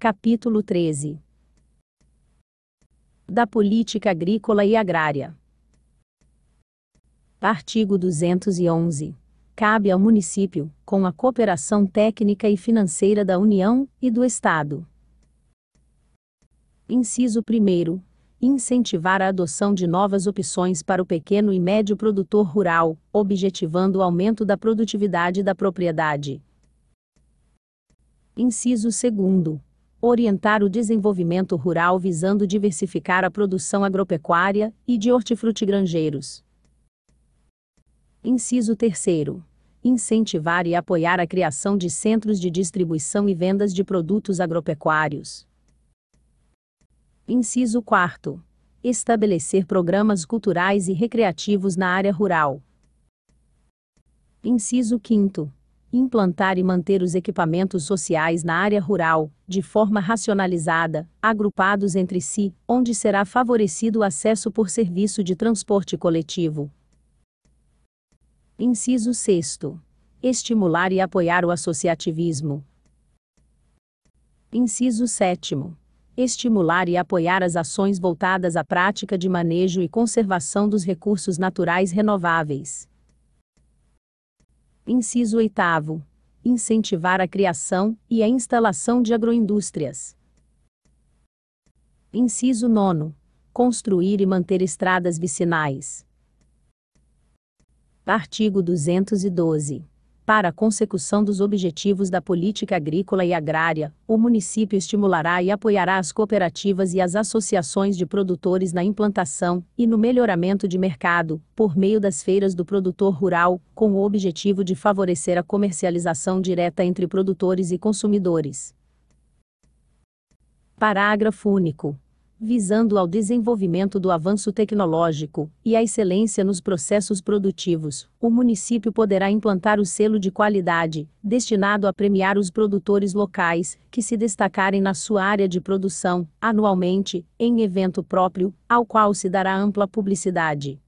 Capítulo 13 Da Política Agrícola e Agrária. Artigo 211. Cabe ao município, com a cooperação técnica e financeira da União e do Estado. Inciso 1. Incentivar a adoção de novas opções para o pequeno e médio produtor rural, objetivando o aumento da produtividade da propriedade. Inciso 2 orientar o desenvolvimento rural visando diversificar a produção agropecuária e de hortifrutigranjeiros. Inciso 3 incentivar e apoiar a criação de centros de distribuição e vendas de produtos agropecuários. Inciso 4. Estabelecer programas culturais e recreativos na área rural. Inciso 5 implantar e manter os equipamentos sociais na área rural, de forma racionalizada, agrupados entre si, onde será favorecido o acesso por serviço de transporte coletivo. Inciso 6. Estimular e apoiar o associativismo. Inciso 7. Estimular e apoiar as ações voltadas à prática de manejo e conservação dos recursos naturais renováveis. Inciso 8. Incentivar a criação e a instalação de agroindústrias. Inciso 9. Construir e manter estradas vicinais. Artigo 212. Para a consecução dos objetivos da política agrícola e agrária, o município estimulará e apoiará as cooperativas e as associações de produtores na implantação e no melhoramento de mercado, por meio das feiras do produtor rural, com o objetivo de favorecer a comercialização direta entre produtores e consumidores. Parágrafo único visando ao desenvolvimento do avanço tecnológico e à excelência nos processos produtivos, o município poderá implantar o selo de qualidade, destinado a premiar os produtores locais que se destacarem na sua área de produção, anualmente, em evento próprio, ao qual se dará ampla publicidade.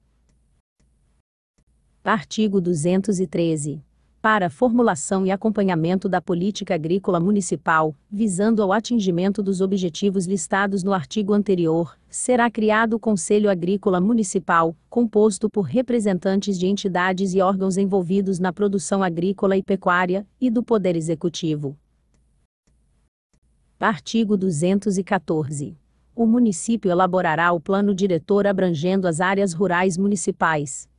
Artigo 213 para a formulação e acompanhamento da política agrícola municipal, visando ao atingimento dos objetivos listados no artigo anterior, será criado o Conselho Agrícola Municipal, composto por representantes de entidades e órgãos envolvidos na produção agrícola e pecuária, e do Poder Executivo. Artigo 214 o município elaborará o plano diretor abrangendo as áreas rurais municipais,